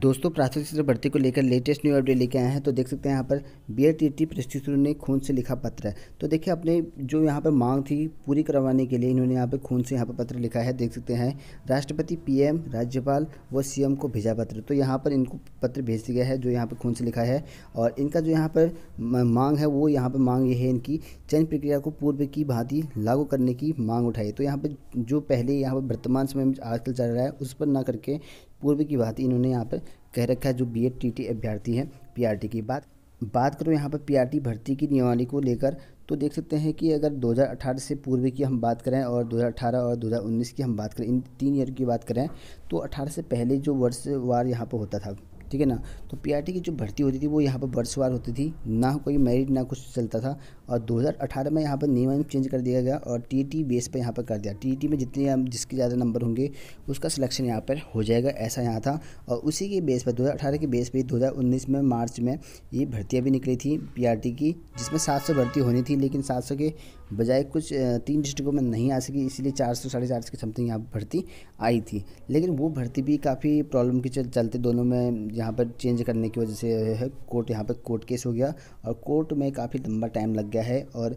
दोस्तों प्राथमिक शिक्षक भर्ती को लेकर लेटेस्ट न्यू अपडेट लेके आए हैं तो देख सकते हैं यहाँ पर बी एड टी टी ने खून से लिखा पत्र है तो देखिए अपने जो यहाँ पर मांग थी पूरी करवाने के लिए इन्होंने यहाँ पर खून से यहाँ पर पत्र लिखा है देख सकते हैं राष्ट्रपति पीएम राज्यपाल व सीएम को भेजा पत्र तो यहाँ पर इनको पत्र भेज दिया है जो यहाँ पर खून से लिखा है और इनका जो यहाँ पर मांग है वो यहाँ पर मांग ये है इनकी चयन प्रक्रिया को पूर्व की भांति लागू करने की मांग उठाई तो यहाँ पर जो पहले यहाँ पर वर्तमान समय में आजकल चल रहा है उस पर ना करके पूर्व की बात इन्होंने यहाँ पर कह रखा है जो बी एड टी टी अभ्यर्थी हैं पी की बात बात करो यहाँ पर टी भर्ती की नियमावली को लेकर तो देख सकते हैं कि अगर 2018 से पूर्व की हम बात करें और 2018 और 2019 की हम बात करें इन तीन ईयर की बात करें तो 18 से पहले जो वर्ष वार यहाँ पर होता था ठीक है ना तो पीआरटी की जो भर्ती होती थी वो यहाँ पर वर्षवार होती थी ना कोई मेरिट ना कुछ चलता था और 2018 में यहाँ पर नियम चेंज कर दिया गया और टीटी बेस पर यहाँ पर कर दिया टीटी e में जितने जिसके ज़्यादा नंबर होंगे उसका सिलेक्शन यहाँ पर हो जाएगा ऐसा यहाँ था और उसी के बेस पर दो के बेस पर दो में मार्च में ये भर्तियाँ भी निकली थी पी की जिसमें सात भर्ती होनी थी लेकिन सात के बजाय कुछ तीन डिस्ट्रिक्टों में नहीं आ सकी इसलिए चार सौ साढ़े चार सौ की समथिंग यहाँ भर्ती आई थी लेकिन वो भर्ती भी काफ़ी प्रॉब्लम के चल चलते दोनों में यहाँ पर चेंज करने की वजह से है कोर्ट यहाँ पर कोर्ट केस हो गया और कोर्ट में काफ़ी लंबा टाइम लग गया है और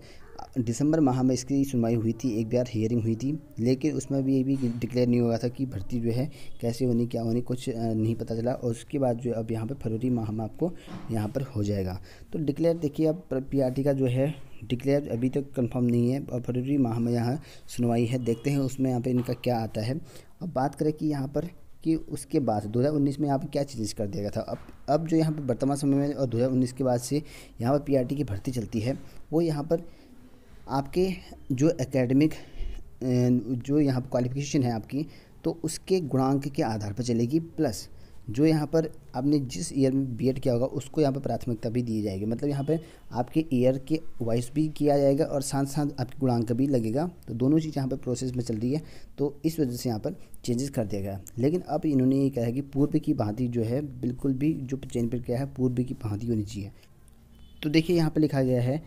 दिसंबर माह में इसकी सुनवाई हुई थी एक बार हियरिंग हुई थी लेकिन उसमें भी ये भी डिक्लेयर नहीं हुआ था कि भर्ती जो है कैसे होनी क्या होनी कुछ नहीं पता चला और उसके बाद जो अब यहाँ पर फरवरी माह में आपको यहाँ पर हो जाएगा तो डिक्लेयर देखिए अब पी का जो है डिक्लेयर अभी तक कंफर्म नहीं है और फरवरी माह में यहाँ सुनवाई है देखते हैं उसमें यहाँ पे इनका क्या आता है अब बात करें कि यहाँ पर कि उसके बाद 2019 में यहाँ पर क्या चेंजेस कर दिया गया था अब अब जो यहाँ पर वर्तमान समय में और 2019 के बाद से यहाँ पर पीआरटी की भर्ती चलती है वो यहाँ पर आपके जो एकेडमिक जो यहाँ पर क्वालिफिकेशन है आपकी तो उसके गुणांक के आधार पर चलेगी प्लस जो यहाँ पर आपने जिस ईयर में बी किया होगा उसको यहाँ पर प्राथमिकता भी दी जाएगी मतलब यहाँ पर आपके ईयर के वाइस भी किया जाएगा और साथ साथ आपके गुणांक भी लगेगा तो दोनों चीज़ यहाँ पर प्रोसेस में चल रही है तो इस वजह से यहाँ पर चेंजेस कर दिया गया लेकिन अब इन्होंने ये कहा है कि पूर्व की भांति जो है बिल्कुल भी जो चेंज पर किया है पूर्व की भांति होनी चाहिए तो देखिए यहाँ पर लिखा गया है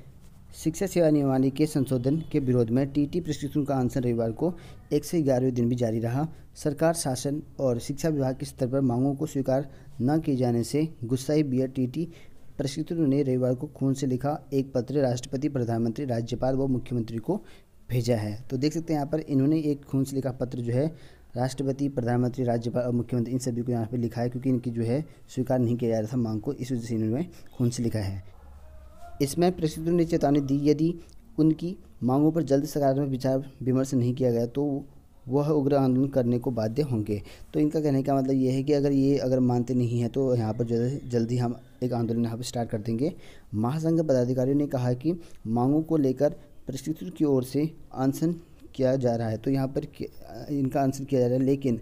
शिक्षा सेवा नियमावली के संशोधन के विरोध में टीटी प्रशिक्षण का आंसर रविवार को एक से ग्यारहवें दिन भी जारी रहा सरकार शासन और शिक्षा विभाग के स्तर पर मांगों को स्वीकार न किए जाने से गुस्साई बी टीटी प्रशिक्षण ने रविवार को खून से लिखा एक पत्र राष्ट्रपति प्रधानमंत्री राज्यपाल व मुख्यमंत्री को भेजा है तो देख सकते हैं यहाँ पर इन्होंने एक खून से लिखा पत्र जो है राष्ट्रपति प्रधानमंत्री राज्यपाल और मुख्यमंत्री इन सभी को यहाँ पर लिखा है क्योंकि इनकी जो है स्वीकार नहीं किया जा रहा था मांग को इस वजह से इन्होंने खून से लिखा है इसमें प्रेषितों ने चेतावनी दी यदि उनकी मांगों पर जल्द सकारात्मक विचार विमर्श नहीं किया गया तो वह उग्र आंदोलन करने को बाध्य होंगे तो इनका कहने का मतलब ये है कि अगर ये अगर मानते नहीं हैं तो यहाँ पर जल्द जल्दी हम एक आंदोलन यहाँ पर स्टार्ट कर देंगे महासंघ पदाधिकारियों ने कहा कि मांगों को लेकर प्रशिक्षित की ओर से आंसन किया जा रहा है तो यहाँ पर इनका आंसन किया जा रहा है लेकिन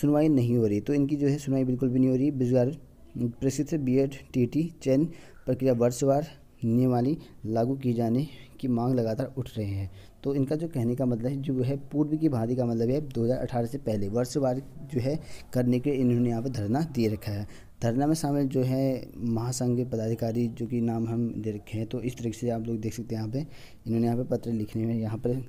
सुनवाई नहीं हो रही तो इनकी जो है सुनवाई बिल्कुल भी नहीं हो रही बेरोजगार प्रशिक्षित बी एड टी टी चयन प्रक्रिया वर्षवार नियमावली लागू की जाने की मांग लगातार उठ रहे हैं तो इनका जो कहने का मतलब है जो है पूर्व की भांति का मतलब है 2018 से पहले वर्षवार जो है करने के इन्होंने यहाँ पर धरना दे रखा है धरना में शामिल जो है महासंघ के पदाधिकारी जो कि नाम हम दे रखे हैं तो इस तरीके से आप लोग देख सकते हैं यहाँ पे इन्होंने यहाँ पे पत्र लिखने में यहाँ पर